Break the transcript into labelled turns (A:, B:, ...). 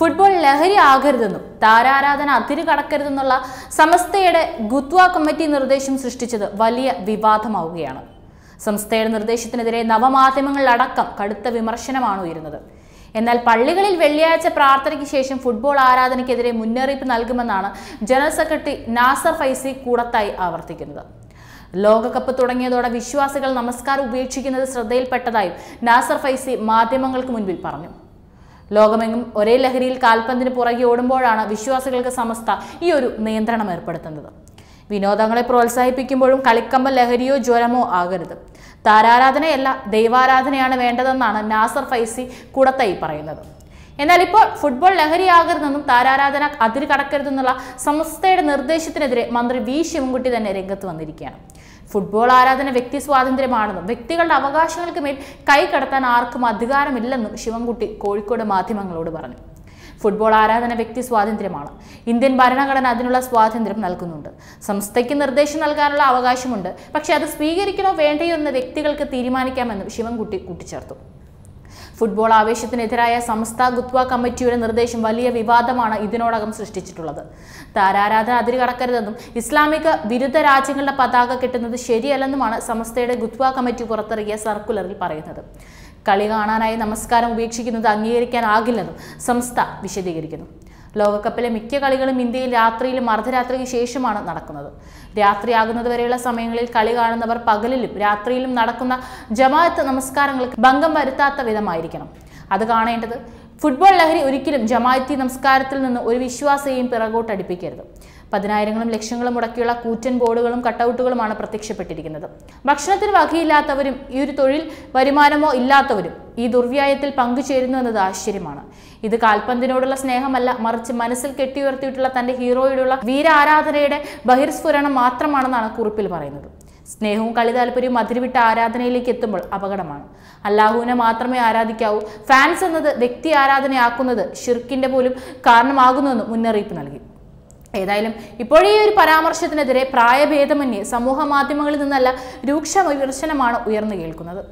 A: football ലഹരി ആകരുതെന്നും താരാരാധന അതിരു കടക്കരുതെന്നുള്ള സമസ്തയുടെ ഗുത്വ committee നിർദ്ദേശം സൃഷ്ടിച്ചത് വലിയ വിവാദമാവുകയാണ് സംസ്ഥയുടെ നിർദ്ദേശത്തിനെതിരെ നവമാധ്യമങ്ങളിലടക്കം കടുത്ത വിമർശനമാണ് ഉയരുന്നത് എന്നാൽ പള്ളികളിൽ വെള്ളിയാഴ്ച പ്രാർത്ഥനയ്ക്ക് ശേഷം ഫുട്ബോൾ ആരാധനയ്ക്കെതിരെ മുന്നറിയിപ്പ് നൽകുമെന്നാണ് ജനറൽ സെക്രട്ടറി നാസർ ഫൈസി കൂടത്തായി ആവർത്തിക്കുന്നത് ലോകകപ്പ് തുടങ്ങിയതോടെ വിശ്വാസികൾ നമസ്കാരം ഉപേക്ഷിക്കുന്നത് ശ്രദ്ധയിൽപ്പെട്ടതായും നാസർ ഫൈസി മാധ്യമങ്ങൾക്ക് മുൻപിൽ പറഞ്ഞു ലോകമെങ്ങും ഒരേ ലഹരിയിൽ കാൽപന്തിന് പുറകെ ഓടുമ്പോഴാണ് വിശ്വാസികൾക്ക് സംസ്ഥ ഈ ഒരു നിയന്ത്രണം ഏർപ്പെടുത്തുന്നത് വിനോദങ്ങളെ പ്രോത്സാഹിപ്പിക്കുമ്പോഴും കളിക്കമ്പ ലഹരിയോ ജ്വരമോ ആകരുത് താരാരാധനയല്ല ദൈവാരാധനയാണ് വേണ്ടതെന്നാണ് നാസർ ഫൈസി കൂടത്തായി പറയുന്നത് എന്നാൽ ഇപ്പോൾ ഫുട്ബോൾ ലഹരിയാകരുതെന്നും താരാരാധന അതിര് കടക്കരുതെന്നുള്ള സംസ്ഥയുടെ നിർദ്ദേശത്തിനെതിരെ മന്ത്രി വി ശിവൻകുട്ടി തന്നെ രംഗത്ത് വന്നിരിക്കുകയാണ് ഫുട്ബോൾ ആരാധന വ്യക്തി സ്വാതന്ത്ര്യമാണെന്നും വ്യക്തികളുടെ അവകാശങ്ങൾക്ക് മേൽ കൈകടത്താൻ ആർക്കും അധികാരമില്ലെന്നും ശിവൻകുട്ടി കോഴിക്കോട് മാധ്യമങ്ങളോട് പറഞ്ഞു ഫുട്ബോൾ ആരാധന വ്യക്തി സ്വാതന്ത്ര്യമാണ് ഇന്ത്യൻ ഭരണഘടന അതിനുള്ള സ്വാതന്ത്ര്യം നൽകുന്നുണ്ട് സംസ്ഥയ്ക്ക് നിർദ്ദേശം നൽകാനുള്ള അവകാശമുണ്ട് പക്ഷേ അത് സ്വീകരിക്കണോ വേണ്ടയോ എന്ന് വ്യക്തികൾക്ക് തീരുമാനിക്കാമെന്നും ശിവൻകുട്ടി കൂട്ടിച്ചേർത്തു ഫുട്ബോൾ ആവേശത്തിനെതിരായ സംസ്ഥ ഗുത്വ കമ്മിറ്റിയുടെ നിർദ്ദേശം വലിയ വിവാദമാണ് ഇതിനോടകം സൃഷ്ടിച്ചിട്ടുള്ളത് താരാരാധന കടക്കരുതെന്നും ഇസ്ലാമിക വിരുദ്ധ രാജ്യങ്ങളുടെ പതാക കിട്ടുന്നത് ശരിയല്ലെന്നുമാണ് സംസ്ഥയുടെ ഗുത്വ കമ്മിറ്റി പുറത്തിറക്കിയ സർക്കുലറിൽ പറയുന്നത് കളി കാണാനായി നമസ്കാരം ഉപേക്ഷിക്കുന്നത് അംഗീകരിക്കാനാകില്ലെന്നും സംസ്ഥ വിശദീകരിക്കുന്നു ലോകകപ്പിലെ മിക്ക കളികളും ഇന്ത്യയിൽ രാത്രിയിലും അർദ്ധരാത്രിക്ക് ശേഷമാണ് നടക്കുന്നത് രാത്രിയാകുന്നതുവരെയുള്ള സമയങ്ങളിൽ കളി കാണുന്നവർ പകലിലും രാത്രിയിലും നടക്കുന്ന ജമാഅത്ത് നമസ്കാരങ്ങൾക്ക് ഭംഗം വരുത്താത്ത വിധമായിരിക്കണം അത് കാണേണ്ടത് ഫുട്ബോൾ ലഹരി ഒരിക്കലും ജമാഅത്തി നമസ്കാരത്തിൽ നിന്ന് ഒരു വിശ്വാസയെയും പിറകോട്ടടിപ്പിക്കരുത് പതിനായിരങ്ങളും ലക്ഷങ്ങളും മുടക്കിയുള്ള കൂറ്റൻ ബോർഡുകളും കട്ടൗട്ടുകളുമാണ് പ്രത്യക്ഷപ്പെട്ടിരിക്കുന്നത് ഭക്ഷണത്തിന് വകയില്ലാത്തവരും ഈ ഒരു തൊഴിൽ വരുമാനമോ ഇല്ലാത്തവരും ഈ ദുർവ്യായത്തിൽ പങ്കുചേരുന്നു എന്നത് ആശ്ചര്യമാണ് ഇത് കാൽപന്തിനോടുള്ള സ്നേഹമല്ല മറിച്ച് മനസ്സിൽ കെട്ടിയുയർത്തിയിട്ടുള്ള തന്റെ ഹീറോയോടുള്ള വീരാരാധനയുടെ ബഹിർസ്ഫുരണം മാത്രമാണെന്നാണ് കുറിപ്പിൽ പറയുന്നത് സ്നേഹവും താല്പര്യവും അതിരുവിട്ട ആരാധനയിലേക്ക് എത്തുമ്പോൾ അപകടമാണ് അല്ലാഹുവിനെ മാത്രമേ ആരാധിക്കാവൂ ഫാൻസ് എന്നത് വ്യക്തി ആരാധനയാക്കുന്നത് ഷിർക്കിൻ്റെ പോലും കാരണമാകുന്നുവെന്ന് മുന്നറിയിപ്പ് നൽകി ഏതായാലും ഇപ്പോഴേ ഒരു പരാമർശത്തിനെതിരെ പ്രായഭേദമന്യേ സമൂഹ മാധ്യമങ്ങളിൽ നിന്നല്ല രൂക്ഷ വിമർശനമാണ് ഉയർന്നു കേൾക്കുന്നത്